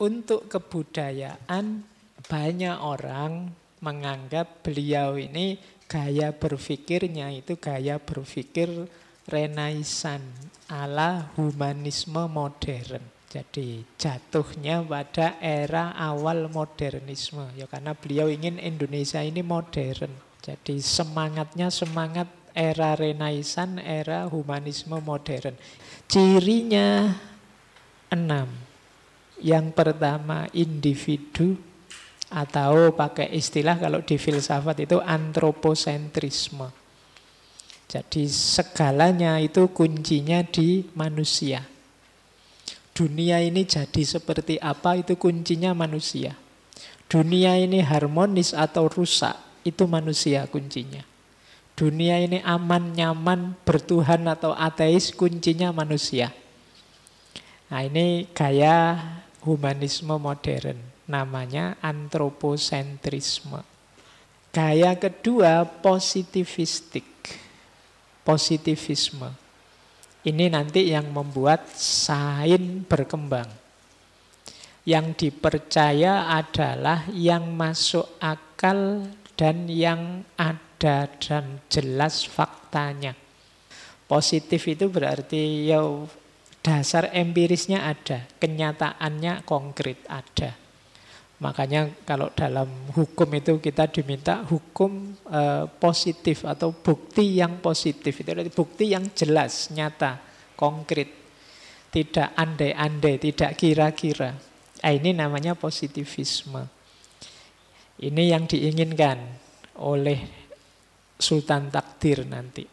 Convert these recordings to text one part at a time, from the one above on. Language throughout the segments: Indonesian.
untuk kebudayaan banyak orang menganggap beliau ini gaya berpikirnya itu gaya berpikir renaisan ala humanisme modern. Jadi jatuhnya pada era awal modernisme ya karena beliau ingin Indonesia ini modern. Jadi semangatnya semangat era renaisan, era humanisme modern. Cirinya enam. Yang pertama individu atau pakai istilah kalau di filsafat itu antroposentrisme. Jadi segalanya itu kuncinya di manusia. Dunia ini jadi seperti apa itu kuncinya manusia. Dunia ini harmonis atau rusak itu manusia kuncinya. Dunia ini aman, nyaman, bertuhan atau ateis kuncinya manusia. Nah ini gaya humanisme modern. Namanya antroposentrisme. Gaya kedua positivistik. Positivisme. Ini nanti yang membuat sain berkembang. Yang dipercaya adalah yang masuk akal dan yang ada dan jelas faktanya. Positif itu berarti ya Dasar empirisnya ada, kenyataannya konkret ada. Makanya kalau dalam hukum itu kita diminta hukum e, positif atau bukti yang positif. Itu adalah bukti yang jelas, nyata, konkret. Tidak andai-andai, tidak kira-kira. Eh, ini namanya positivisme. Ini yang diinginkan oleh Sultan Takdir nanti.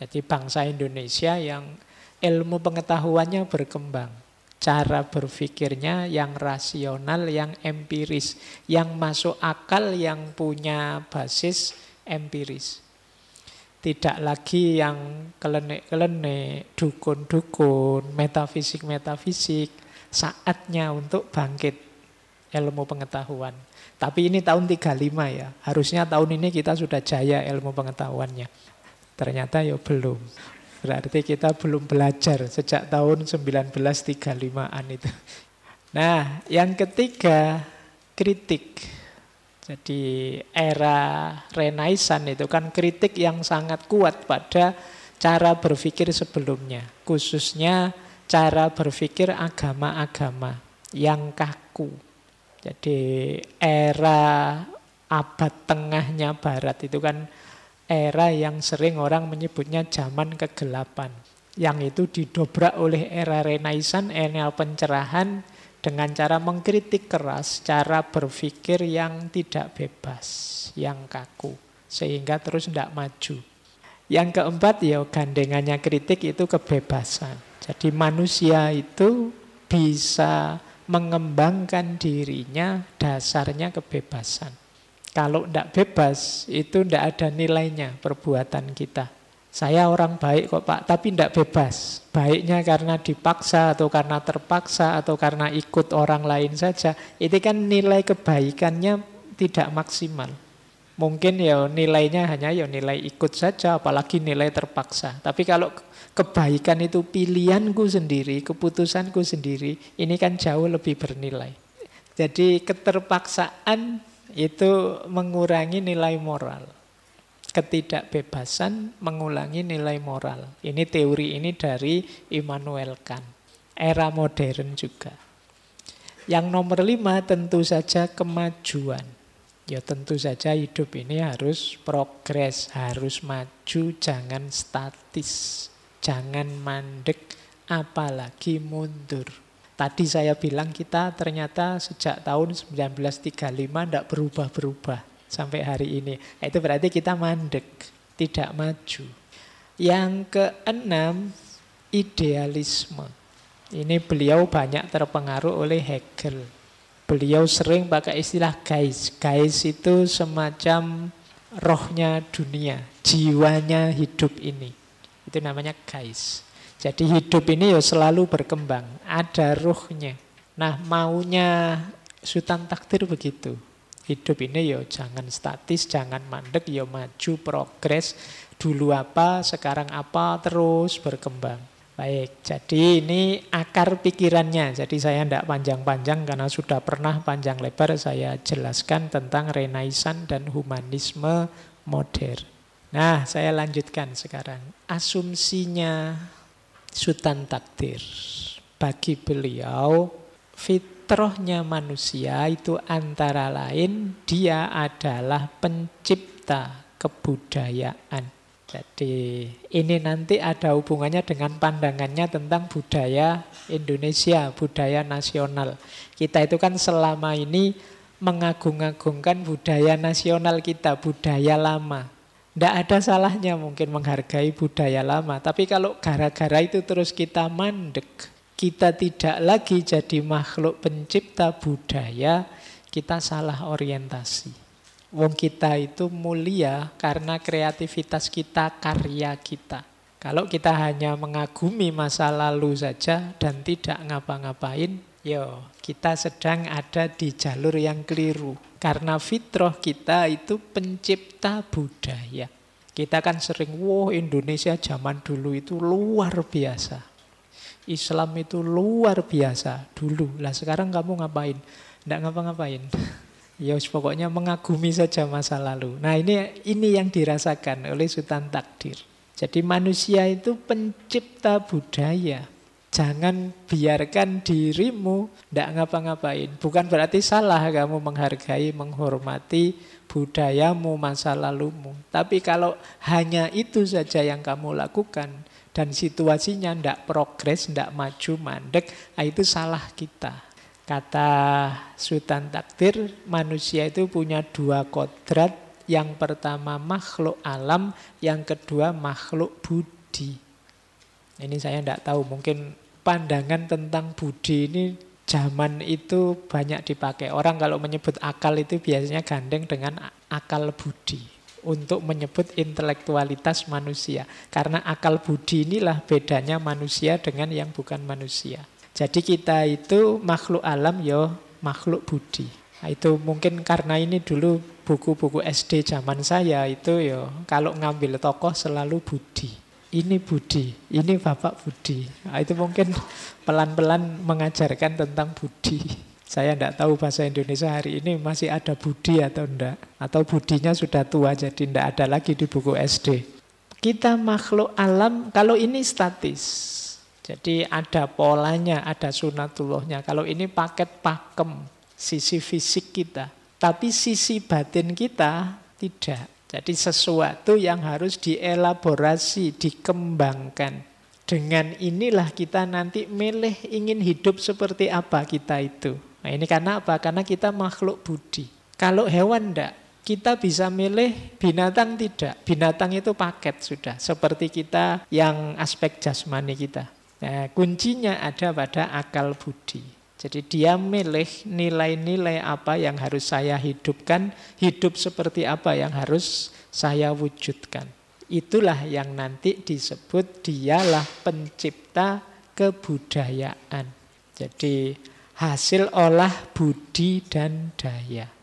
Jadi bangsa Indonesia yang ilmu pengetahuannya berkembang. Cara berpikirnya yang rasional, yang empiris, yang masuk akal, yang punya basis empiris. Tidak lagi yang kelenek-kelenek, dukun-dukun, metafisik-metafisik. Saatnya untuk bangkit ilmu pengetahuan. Tapi ini tahun 35 ya. Harusnya tahun ini kita sudah jaya ilmu pengetahuannya. Ternyata ya belum. Berarti kita belum belajar sejak tahun 1935-an itu. Nah, yang ketiga, kritik. Jadi era renaisan itu kan kritik yang sangat kuat pada cara berpikir sebelumnya. Khususnya cara berpikir agama-agama yang kaku. Jadi era abad tengahnya barat itu kan era yang sering orang menyebutnya zaman kegelapan. Yang itu didobrak oleh era renaisan, era pencerahan dengan cara mengkritik keras, cara berpikir yang tidak bebas, yang kaku, sehingga terus tidak maju. Yang keempat ya gandengannya kritik itu kebebasan. Jadi manusia itu bisa mengembangkan dirinya dasarnya kebebasan. Kalau tidak bebas, itu tidak ada nilainya perbuatan kita. Saya orang baik kok Pak, tapi tidak bebas. Baiknya karena dipaksa atau karena terpaksa atau karena ikut orang lain saja. Itu kan nilai kebaikannya tidak maksimal. Mungkin ya nilainya hanya ya nilai ikut saja, apalagi nilai terpaksa. Tapi kalau kebaikan itu pilihanku sendiri, keputusanku sendiri, ini kan jauh lebih bernilai. Jadi keterpaksaan itu mengurangi nilai moral. Ketidakbebasan mengulangi nilai moral. Ini teori ini dari Immanuel Kant. Era modern juga. Yang nomor lima tentu saja kemajuan. Ya tentu saja hidup ini harus progres, harus maju, jangan statis, jangan mandek, apalagi mundur. Tadi saya bilang kita ternyata sejak tahun 1935 tidak berubah-berubah sampai hari ini. Nah, itu berarti kita mandek, tidak maju. Yang keenam, idealisme. Ini beliau banyak terpengaruh oleh Hegel. Beliau sering pakai istilah guys. Guys itu semacam rohnya dunia, jiwanya hidup ini. Itu namanya guys. Jadi hidup ini ya selalu berkembang, ada ruhnya. Nah maunya Sultan Takdir begitu. Hidup ini ya jangan statis, jangan mandek, ya maju, progres. Dulu apa, sekarang apa, terus berkembang. Baik, jadi ini akar pikirannya. Jadi saya tidak panjang-panjang karena sudah pernah panjang lebar saya jelaskan tentang renaisan dan humanisme modern. Nah, saya lanjutkan sekarang. Asumsinya Sultan Takdir. Bagi beliau, fitrohnya manusia itu antara lain dia adalah pencipta kebudayaan. Jadi ini nanti ada hubungannya dengan pandangannya tentang budaya Indonesia, budaya nasional. Kita itu kan selama ini mengagung-agungkan budaya nasional kita, budaya lama. Tidak ada salahnya mungkin menghargai budaya lama, tapi kalau gara-gara itu terus kita mandek, kita tidak lagi jadi makhluk pencipta budaya, kita salah orientasi. Wong kita itu mulia karena kreativitas kita, karya kita. Kalau kita hanya mengagumi masa lalu saja dan tidak ngapa-ngapain, yo kita sedang ada di jalur yang keliru. Karena fitrah kita itu pencipta budaya. Kita kan sering, wow Indonesia zaman dulu itu luar biasa. Islam itu luar biasa dulu. Lah sekarang kamu ngapain? Nggak ngapa-ngapain. Ya pokoknya mengagumi saja masa lalu. Nah ini ini yang dirasakan oleh Sultan Takdir. Jadi manusia itu pencipta budaya. Jangan biarkan dirimu tidak ngapa-ngapain. Bukan berarti salah kamu menghargai, menghormati budayamu, masa lalumu. Tapi kalau hanya itu saja yang kamu lakukan dan situasinya tidak progres, tidak maju, mandek, ah, itu salah kita. Kata Sultan Takdir, manusia itu punya dua kodrat. Yang pertama makhluk alam, yang kedua makhluk budi. Ini saya tidak tahu, mungkin pandangan tentang budi ini zaman itu banyak dipakai. Orang kalau menyebut akal itu biasanya gandeng dengan akal budi untuk menyebut intelektualitas manusia. Karena akal budi inilah bedanya manusia dengan yang bukan manusia. Jadi kita itu makhluk alam yo ya makhluk budi. Nah, itu mungkin karena ini dulu buku-buku SD zaman saya itu yo ya kalau ngambil tokoh selalu budi ini Budi, ini Bapak Budi. Nah, itu mungkin pelan-pelan mengajarkan tentang Budi. Saya tidak tahu bahasa Indonesia hari ini masih ada Budi atau tidak. Atau Budinya sudah tua jadi tidak ada lagi di buku SD. Kita makhluk alam, kalau ini statis. Jadi ada polanya, ada sunatullahnya. Kalau ini paket pakem, sisi fisik kita. Tapi sisi batin kita tidak. Jadi sesuatu yang harus dielaborasi, dikembangkan. Dengan inilah kita nanti milih ingin hidup seperti apa kita itu. Nah ini karena apa? Karena kita makhluk budi. Kalau hewan tidak, kita bisa milih binatang tidak. Binatang itu paket sudah, seperti kita yang aspek jasmani kita. Nah, kuncinya ada pada akal budi. Jadi dia milih nilai-nilai apa yang harus saya hidupkan, hidup seperti apa yang harus saya wujudkan. Itulah yang nanti disebut dialah pencipta kebudayaan. Jadi hasil olah budi dan daya.